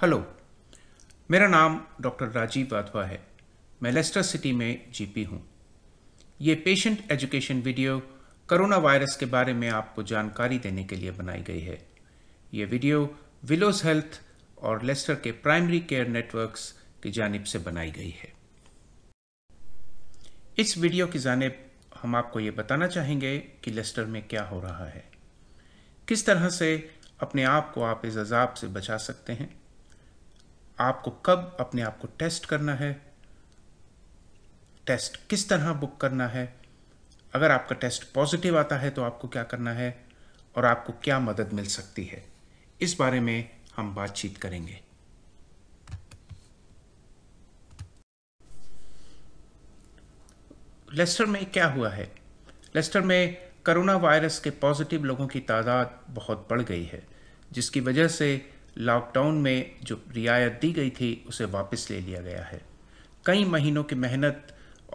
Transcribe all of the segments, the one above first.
Hello मेरा नाम doctor Rajiv Wadhwa है मैं लेस्टर सिटी में जीपी हूँ ये patient education video corona virus के बारे में आपको जानकारी देने के लिए बनाई गई है ये वीडियो विलोज हेल्थ और लेस्टर के प्राइमरी केयर नेटवर्क्स की जानब से बनाई गई है इस वीडियो की जानब हम आपको ये बताना चाहेंगे कि लेस्टर में क्या हो रहा है किस तरह से अपने आप को आप इस अजाब से बचा सकते हैं आपको कब अपने आप को टेस्ट करना है टेस्ट किस तरह बुक करना है अगर आपका टेस्ट पॉजिटिव आता है तो आपको क्या करना है और आपको क्या मदद मिल सकती है इस बारे में हम बातचीत करेंगे लेस्टर में क्या हुआ है लेस्टर में कोरोना वायरस के पॉजिटिव लोगों की तादाद बहुत बढ़ गई है जिसकी वजह से लॉकडाउन में जो रियायत दी गई थी उसे वापस ले लिया गया है कई महीनों की मेहनत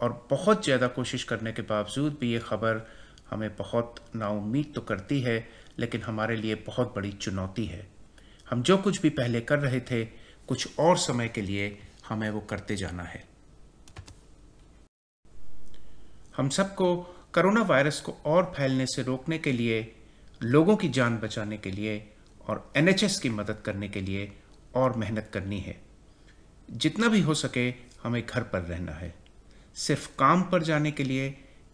और बहुत ज़्यादा कोशिश करने के बावजूद भी ये खबर हमें बहुत नाउमीद तो करती है लेकिन हमारे लिए बहुत बड़ी चुनौती है हम जो कुछ भी पहले कर रहे थे कुछ और समय के लिए हमें वो करते जाना है हम सबको कोरोना वायरस को और फैलने से रोकने के लिए लोगों की जान बचाने के लिए और एन की मदद करने के लिए और मेहनत करनी है जितना भी हो सके हमें घर पर रहना है सिर्फ काम पर जाने के लिए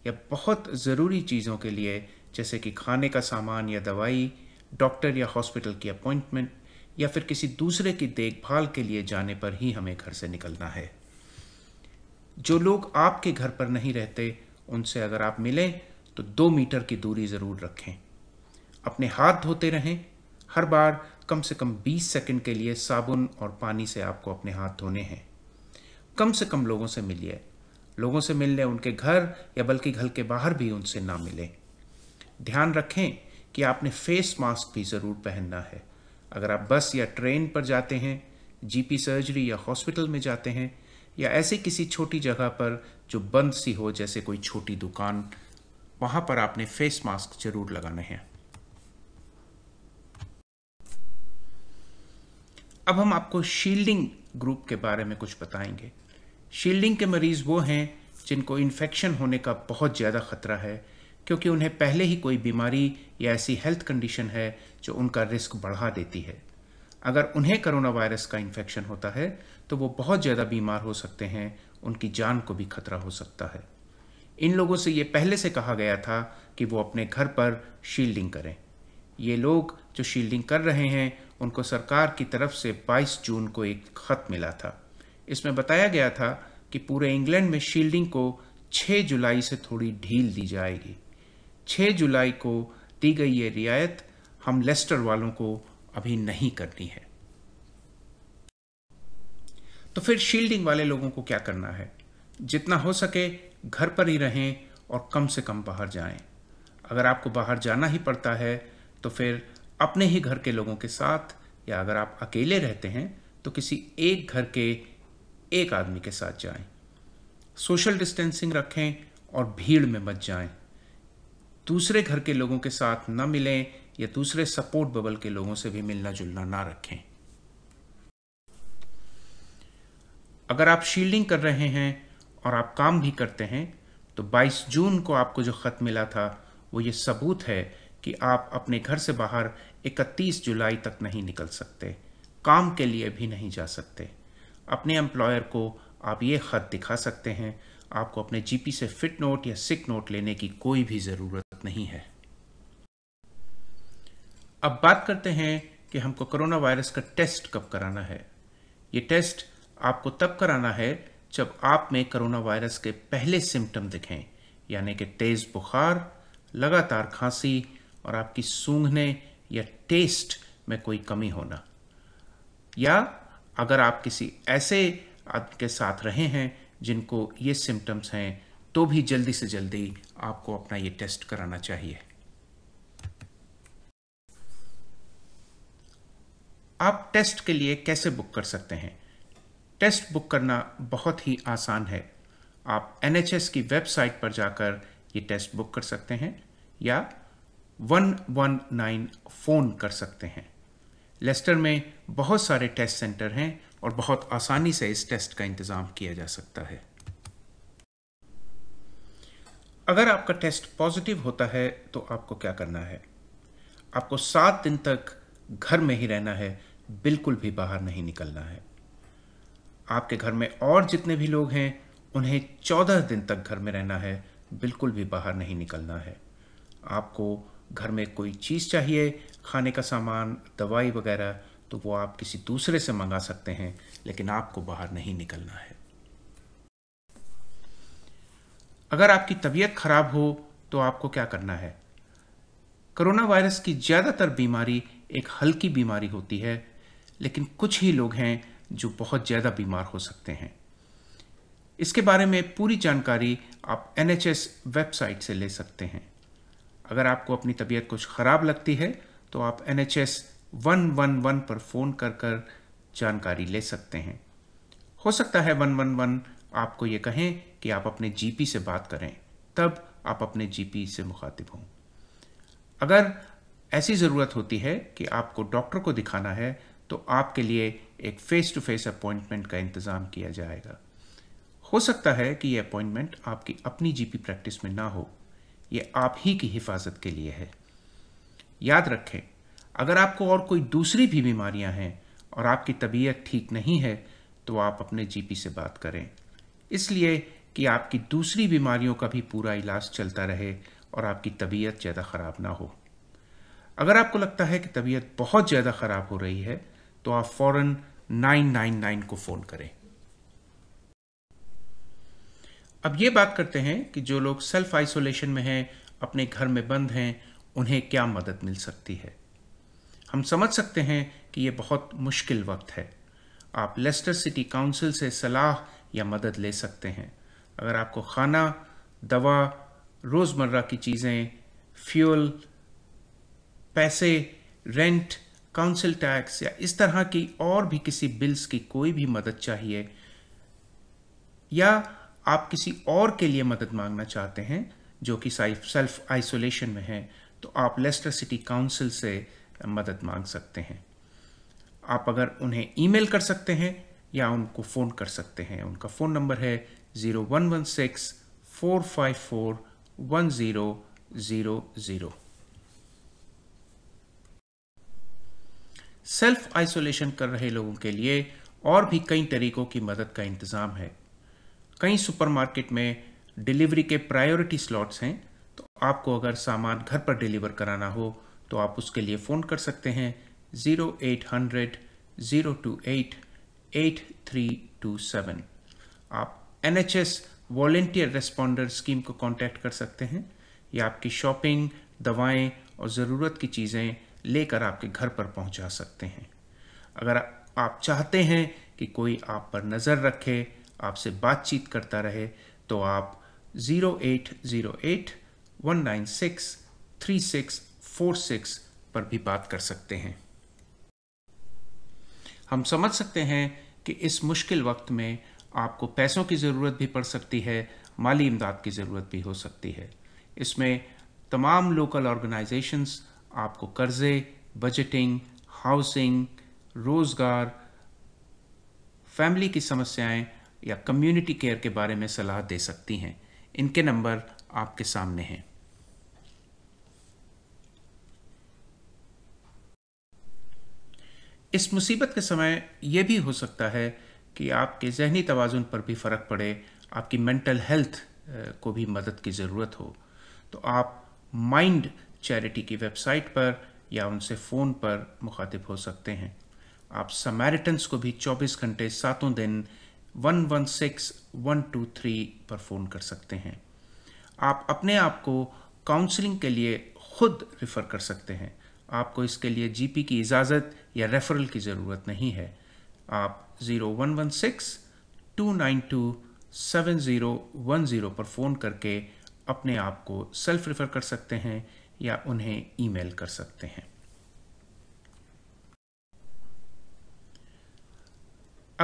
या बहुत ज़रूरी चीज़ों के लिए जैसे कि खाने का सामान या दवाई डॉक्टर या हॉस्पिटल की अपॉइंटमेंट या फिर किसी दूसरे की देखभाल के लिए जाने पर ही हमें घर से निकलना है जो लोग आपके घर पर नहीं रहते उनसे अगर आप मिलें तो दो मीटर की दूरी ज़रूर रखें अपने हाथ धोते रहें हर बार कम से कम 20 सेकंड के लिए साबुन और पानी से आपको अपने हाथ धोने हैं कम से कम लोगों से मिलिए लोगों से मिलने उनके घर या बल्कि घर के बाहर भी उनसे ना मिले ध्यान रखें कि आपने फेस मास्क भी ज़रूर पहनना है अगर आप बस या ट्रेन पर जाते हैं जीपी सर्जरी या हॉस्पिटल में जाते हैं या ऐसी किसी छोटी जगह पर जो बंद सी हो जैसे कोई छोटी दुकान वहाँ पर आपने फेस मास्क जरूर लगाने हैं अब हम आपको शील्डिंग ग्रुप के बारे में कुछ बताएंगे शील्डिंग के मरीज़ वो हैं जिनको इन्फेक्शन होने का बहुत ज़्यादा ख़तरा है क्योंकि उन्हें पहले ही कोई बीमारी या ऐसी हेल्थ कंडीशन है जो उनका रिस्क बढ़ा देती है अगर उन्हें करोना वायरस का इन्फेक्शन होता है तो वो बहुत ज़्यादा बीमार हो सकते हैं उनकी जान को भी खतरा हो सकता है इन लोगों से ये पहले से कहा गया था कि वो अपने घर पर शील्डिंग करें ये लोग जो शील्डिंग कर रहे हैं उनको सरकार की तरफ से 22 जून को एक खत मिला था इसमें बताया गया था कि पूरे इंग्लैंड में शील्डिंग को 6 जुलाई से थोड़ी ढील दी जाएगी 6 जुलाई को दी गई ये रियायत हम लेस्टर वालों को अभी नहीं करनी है तो फिर शील्डिंग वाले लोगों को क्या करना है जितना हो सके घर पर ही रहें और कम से कम बाहर जाएं। अगर आपको बाहर जाना ही पड़ता है तो फिर अपने ही घर के लोगों के साथ या अगर आप अकेले रहते हैं तो किसी एक घर के एक आदमी के साथ जाएं सोशल डिस्टेंसिंग रखें और भीड़ में मत जाएं दूसरे घर के लोगों के साथ न मिलें या दूसरे सपोर्ट बबल के लोगों से भी मिलना जुलना ना रखें अगर आप शील्डिंग कर रहे हैं और आप काम भी करते हैं तो 22 जून को आपको जो ख़त मिला था वो ये सबूत है कि आप अपने घर से बाहर 31 जुलाई तक नहीं निकल सकते काम के लिए भी नहीं जा सकते अपने एम्प्लॉयर को आप ये खत दिखा सकते हैं आपको अपने जीपी से फिट नोट या सिक नोट लेने की कोई भी ज़रूरत नहीं है अब बात करते हैं कि हमको कोरोना वायरस का टेस्ट कब कराना है ये टेस्ट आपको तब कराना है जब आप में कोरोना वायरस के पहले सिम्टम दिखें यानी कि तेज़ बुखार लगातार खांसी और आपकी सूंघने या टेस्ट में कोई कमी होना या अगर आप किसी ऐसे आपके साथ रहे हैं जिनको ये सिम्टम्स हैं तो भी जल्दी से जल्दी आपको अपना ये टेस्ट कराना चाहिए आप टेस्ट के लिए कैसे बुक कर सकते हैं टेस्ट बुक करना बहुत ही आसान है आप एनएचएस की वेबसाइट पर जाकर ये टेस्ट बुक कर सकते हैं या 119 फ़ोन कर सकते हैं लेस्टर में बहुत सारे टेस्ट सेंटर हैं और बहुत आसानी से इस टेस्ट का इंतज़ाम किया जा सकता है अगर आपका टेस्ट पॉजिटिव होता है तो आपको क्या करना है आपको सात दिन तक घर में ही रहना है बिल्कुल भी बाहर नहीं निकलना है आपके घर में और जितने भी लोग हैं उन्हें चौदह दिन तक घर में रहना है बिल्कुल भी बाहर नहीं निकलना है आपको घर में कोई चीज़ चाहिए खाने का सामान दवाई वगैरह तो वो आप किसी दूसरे से मंगा सकते हैं लेकिन आपको बाहर नहीं निकलना है अगर आपकी तबीयत खराब हो तो आपको क्या करना है कोरोना वायरस की ज़्यादातर बीमारी एक हल्की बीमारी होती है लेकिन कुछ ही लोग हैं जो बहुत ज़्यादा बीमार हो सकते हैं इसके बारे में पूरी जानकारी आप एनएचएस वेबसाइट से ले सकते हैं अगर आपको अपनी तबीयत कुछ ख़राब लगती है तो आप N H S one one one पर फ़ोन कर कर जानकारी ले सकते हैं हो सकता है वन वन वन आपको ये कहें कि आप अपने जीपी से बात करें तब आप अपने जीपी से मुखातिब हों अगर ऐसी ज़रूरत होती है कि आपको डॉक्टर को दिखाना है तो आपके लिए एक फ़ेस टू फेस अपॉइंटमेंट का इंतज़ाम किया जाएगा हो सकता है कि ये अपॉइंटमेंट आपकी अपनी जीपी प्रैक्टिस में ना हो ये आप ही की हिफाजत के लिए है याद रखें अगर आपको और कोई दूसरी भी बीमारियां हैं और आपकी तबीयत ठीक नहीं है तो आप अपने जीपी से बात करें इसलिए कि आपकी दूसरी बीमारियों का भी पूरा इलाज चलता रहे और आपकी तबीयत ज़्यादा ख़राब ना हो अगर आपको लगता है कि तबीयत बहुत ज़्यादा ख़राब हो रही है तो आप फ़ौर नाइन नाइन नाइन को फ़ोन करें अब ये बात करते हैं कि जो लोग सेल्फ आइसोलेशन में हैं अपने घर में बंद हैं उन्हें क्या मदद मिल सकती है हम समझ सकते हैं कि ये बहुत मुश्किल वक्त है आप लेस्टर सिटी काउंसिल से सलाह या मदद ले सकते हैं अगर आपको खाना दवा रोज़मर्रा की चीज़ें फ्यूल पैसे रेंट काउंसिल टैक्स या इस तरह की और भी किसी बिल्स की कोई भी मदद चाहिए या आप किसी और के लिए मदद मांगना चाहते हैं जो कि सेल्फ आइसोलेशन में है तो आप लेस्टर सिटी काउंसिल से मदद मांग सकते हैं आप अगर उन्हें ईमेल कर सकते हैं या उनको फ़ोन कर सकते हैं उनका फ़ोन नंबर है zero one one six four five four one zero zero zero self isolation कर रहे लोगों के लिए और भी कई तरीकों की मदद का इंतज़ाम है कई सुपरमार्केट में डिलीवरी के प्रायोरिटी स्लॉट्स हैं तो आपको अगर सामान घर पर डिलीवर कराना हो तो आप उसके लिए फ़ोन कर सकते हैं zero eight hundred zero two eight eight three two seven आप N H S volunteer responder scheme को कॉन्टैक्ट कर सकते हैं या आपकी शॉपिंग दवाएं और ज़रूरत की चीज़ें लेकर आपके घर पर पहुंचा सकते हैं अगर आप चाहते हैं कि कोई आप पर नज़र रखे आपसे बातचीत करता रहे तो आप zero eight zero eight one nine six three six four six पर भी बात कर सकते हैं हम समझ सकते हैं कि इस मुश्किल वक्त में आपको पैसों की ज़रूरत भी पड़ सकती है माली इमदाद की ज़रूरत भी हो सकती है इसमें तमाम लोकल ऑर्गेनाइजेशंस आपको कर्ज़े बजटिंग हाउसिंग रोज़गार फैमिली की समस्याएं या कम्युनिटी केयर के बारे में सलाह दे सकती हैं इनके नंबर आपके सामने हैं इस मुसीबत के समय यह भी हो सकता है कि आपके जहनी तोज़ुन पर भी फ़र्क पड़े आपकी मेंटल हेल्थ को भी मदद की ज़रूरत हो तो आप माइंड चैरिटी की वेबसाइट पर या उनसे फ़ोन पर मुखातिब हो सकते हैं आप समैरिटन्स को भी 24 घंटे सातों दिन one one six one two three पर फ़ोन कर सकते हैं आप अपने आप को काउंसलिंग के लिए खुद रेफ़र कर सकते हैं आपको इसके लिए जीपी की इजाज़त या रेफरल की ज़रूरत नहीं है आप zero one one six two nine two seven zero one zero पर फ़ोन करके अपने आप को सेल्फ रेफ़र कर सकते हैं या उन्हें ईमेल कर सकते हैं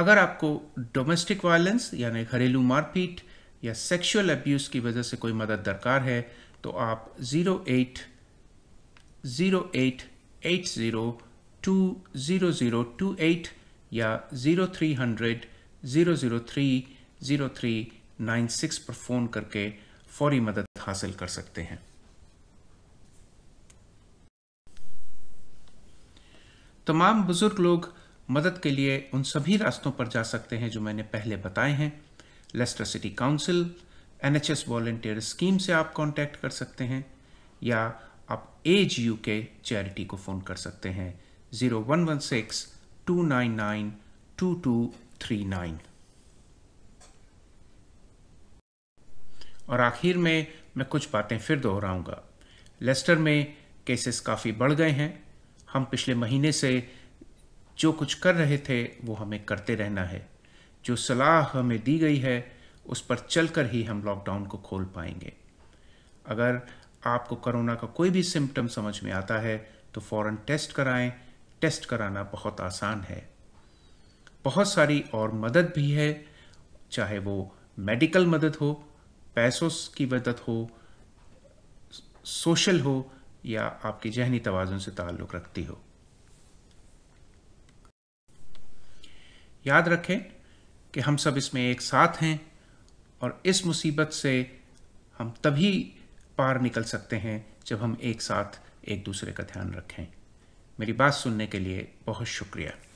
अगर आपको डोमेस्टिक वायलेंस यानी घरेलू मारपीट या सेक्सुअल अब्यूज़ की वजह से कोई मदद दरकार है तो आप zero eight zero eight eight zero two zero zero two eight या zero three hundred zero zero three zero three nine six पर फ़ोन करके फौरी मदद हासिल कर सकते हैं तमाम बुज़ुर्ग लोग मदद के लिए उन सभी रास्तों पर जा सकते हैं जो मैंने पहले बताए हैं Leicester city council N H S scheme से आप कांटेक्ट कर सकते हैं या आप A G U K charity को फ़ोन कर सकते हैं zero one one six two nine nine two two three nine और आखिर में मैं कुछ बातें फिर दोहराऊंगा लेस्टर में केसेस काफ़ी बढ़ गए हैं हम पिछले महीने से जो कुछ कर रहे थे वो हमें करते रहना है जो सलाह हमें दी गई है उस पर चलकर ही हम लॉकडाउन को खोल पाएंगे अगर आपको कोरोना का कोई भी सिम्टम समझ में आता है तो फ़ौरन टेस्ट कराएं टेस्ट कराना बहुत आसान है बहुत सारी और मदद भी है चाहे वो मेडिकल मदद हो पैसों की मदद हो सोशल हो या आपके जहनी तोज़ुन से ताल्लुक़ रखती हो याद रखें कि हम सब इसमें एक साथ हैं और इस मुसीबत से हम तभी पार निकल सकते हैं जब हम एक साथ एक दूसरे का ध्यान रखें मेरी बात सुनने के लिए बहुत शुक्रिया